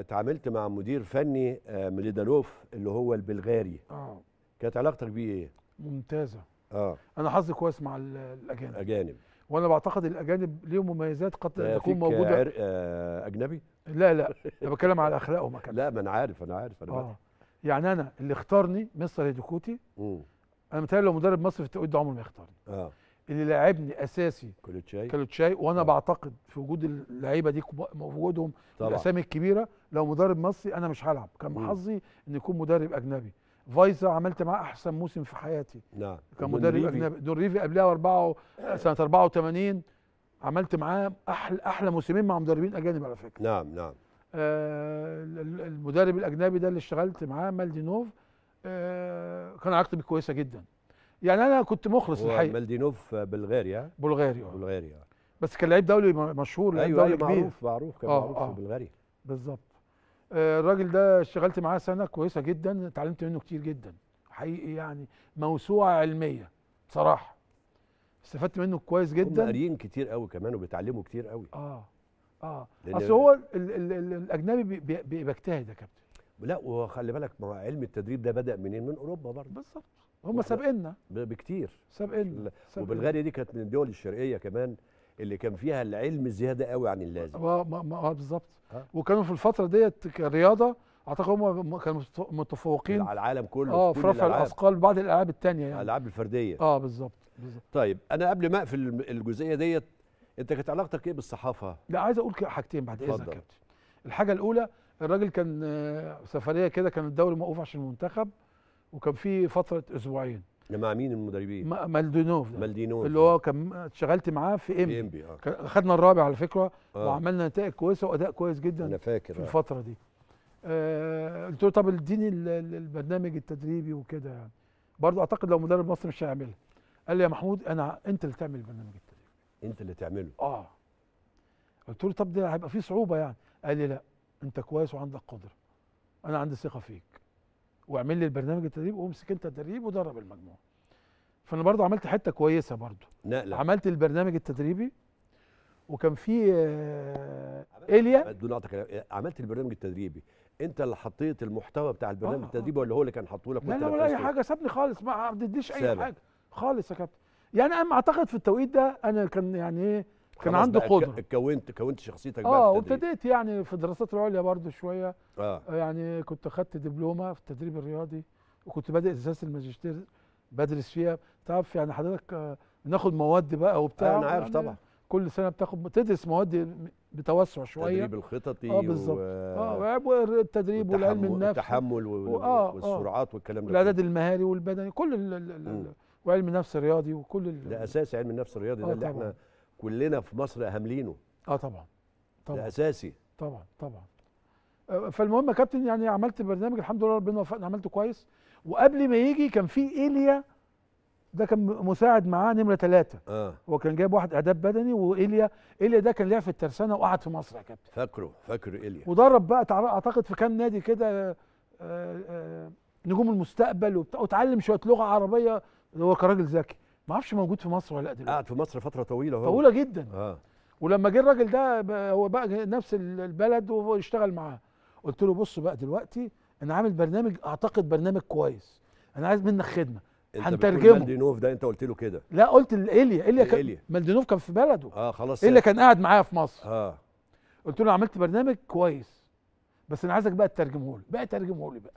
اتعاملت مع مدير فني آه، ميليدانوف اللي هو البلغاري اه كانت علاقتك بيه ايه؟ ممتازه اه انا حظي كويس مع الاجانب الاجانب وانا بعتقد الاجانب ليهم مميزات قد آه، تكون موجوده عرق آه اجنبي؟ لا لا انا بتكلم على اخلاقهم لا ما انا عارف انا عارف انا آه. يعني انا اللي اختارني مستر هيدوكوتي انا متهيألي لو مدرب مصري في التوقيت ده عمره ما يختارني اه اللي لاعبني اساسي كلوتشاي كلوتشاي وانا أوه. بعتقد في وجود اللعيبه دي وجودهم الاسامي الكبيره لو مدرب مصري انا مش هلعب كان حظي ان يكون مدرب اجنبي فايزا عملت معاه احسن موسم في حياتي نعم كان مدرب اجنبي ريفي قبلها اربعه آه، سنه 84 عملت معاه احلى احلى موسمين مع مدربين اجانب على فكره نعم نعم آه المدرب الاجنبي ده اللي اشتغلت معاه مالدينوف آه كان علاقتي بيه كويسه جدا يعني انا كنت مخلص الحقيقه مالدينوف بلغاريا بلغاريا بلغاريا بس كان لعيب دولي مشهور لعيب أيوة, أيوة، دولي أيوة كبير معروف معروف كان آه، معروف آه في بلغاريا بالظبط آه الراجل ده اشتغلت معاه سنه كويسه جدا اتعلمت منه كتير جدا حقيقي يعني موسوعه علميه بصراحه استفدت منه كويس جدا هم قاريين كتير قوي كمان وبيتعلموا كتير قوي اه اه اصل هو ال ال ال الاجنبي بيجتهد يا كابتن لا وخلي بالك ما علم التدريب ده بدا منين من اوروبا برضه بالظبط هم سابقنا بكتير سابقنا وبلغاريا دي كانت من الدول الشرقيه كمان اللي كان فيها العلم زياده قوي عن اللازم اه, اه، بالظبط وكانوا في الفتره ديت كرياضه اعتقد هم كانوا متفوقين على العالم كله اه في رفع الاثقال بعض الالعاب الثانيه يعني الالعاب الفرديه اه بالظبط بالظبط طيب انا قبل ما اقفل الجزئيه ديت انت كانت علاقتك ايه بالصحافه؟ لا عايز اقول حاجتين بعد اذنك يا كابتن الحاجه الاولى الراجل كان آه، سفريه كده كان الدوري موقوف عشان المنتخب وكان في فتره اسبوعين مع مين المدربين؟ مالدينوف مالدينوف اللي هو كان اشتغلت معاه في امبي امبي اه خدنا الرابع على فكره آه. وعملنا نتائج كويسه واداء كويس جدا انا فاكر في آه. الفتره دي آه قلت له طب اديني البرنامج التدريبي وكده يعني برضه اعتقد لو مدرب مصر مش هيعملها قال لي يا محمود انا انت اللي تعمل البرنامج التدريبي انت اللي تعمله اه قلت له طب ده هيبقى فيه صعوبه يعني قال لي لا انت كويس وعندك قدره انا عندي ثقه فيك واعمل لي البرنامج التدريب وامسك انت التدريب ودرب المجموعه فانا برضه عملت حته كويسه برضه نقلة. عملت البرنامج التدريبي وكان في آه ايليا عملت البرنامج التدريبي انت اللي حطيت المحتوى بتاع البرنامج آه, آه. التدريبي ولا هو اللي كان حاطه لك لا لا ولا اي حاجه سابني خالص ما اديتنيش اي حاجه خالص يا كابتن يعني انا اعتقد في التوقيت ده انا كان يعني ايه كان عنده قدره كونت كونت شخصيتك اه وابتديت يعني في الدراسات العليا برضو شويه آه. آه. يعني كنت اخدت دبلومه في التدريب الرياضي وكنت بادئ اساس الماجستير بدرس فيها تعرف يعني حضرتك آه، بناخد مواد بقى وبتاع انا عارف يعني طبعا كل سنه بتاخد تدرس مواد بتوسع شويه تدريب الخططي اه بالظبط آه، و... اه والتدريب والعلم النفسي التحمل والسرعات آه والكلام ده الاعداد المهاري والبدني كل ال... وعلم النفس الرياضي وكل ال... ده اساس علم النفس الرياضي آه ده اللي طبعًا. احنا كلنا في مصر هاملينه اه طبعا طبعا ده اساسي طبعا طبعا آه، فالمهم يا كابتن يعني عملت برنامج الحمد لله ربنا وفقني عملته كويس وقبل ما يجي كان في ايليا ده كان مساعد معاه نمره ثلاثه اه هو كان جايب واحد اداب بدني وايليا ايليا ده كان لعب في الترسانه وقعد في مصر يا كابتن فاكره فاكر ايليا ودرب بقى اعتقد في كام نادي كده آه، آه، نجوم المستقبل وبتاع وتعلم شويه لغه عربيه هو كراجل ذكي ما اعرفش موجود في مصر ولا لا دلوقتي قعد في مصر فتره طويله هو طويله جدا اه ولما جه الراجل ده هو بقى نفس البلد واشتغل معاه قلت له بص بقى دلوقتي انا عامل برنامج اعتقد برنامج كويس انا عايز منك خدمه هنترجمه مالدينوف ده انت قلت له كده لا قلت لايليا ايليا كان مالدينوف كان في بلده اه خلاص ايليا كان قاعد معايا في مصر اه قلت له عملت برنامج كويس بس انا عايزك بقى تترجمه لي بقى ترجمه لي بقى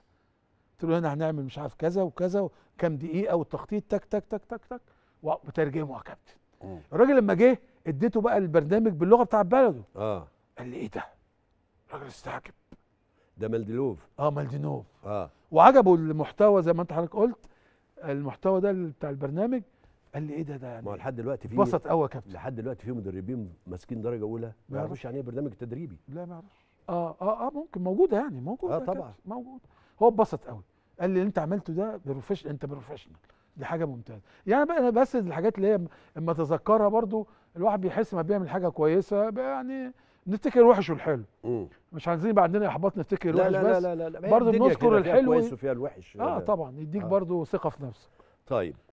قلت له هنا هنعمل مش عارف كذا وكذا وكم دقيقه والتخطيط تك تك تك تك تك وترجمه يا كابتن الراجل لما جه اديته بقى البرنامج باللغه بتاعت بلده اه قال لي ايه ده الراجل استعجب ده مالدينوف اه مالدينوف اه وعجبه المحتوى زي ما انت حضرتك قلت المحتوى ده بتاع البرنامج قال لي ايه ده ده يعني ما هو يعني لحد دلوقتي في بسط قوي يا كابتن لحد دلوقتي في مدربين ماسكين درجه اولى ما يعرفوش يعني ايه برنامج تدريبي لا ما يعرفش اه اه اه ممكن موجوده يعني موجوده اه طبعا موجود هو اتبسط قوي قال لي اللي انت عملته ده بروفيشنال انت بروفيشنال دي حاجه ممتازه يعني بقى بس الحاجات اللي هي اما تذكرها برضو الواحد بيحس ما بيعمل حاجه كويسه يعني نفتكر الوحش والحلو مم. مش عايزين بعدنا احباط نفتكر الوحش لا لا بس لا لا لا, لا. برضو نذكر الحلو فيها كويس وفيها الوحش اه طبعا يديك آه. برضو ثقه في نفسك طيب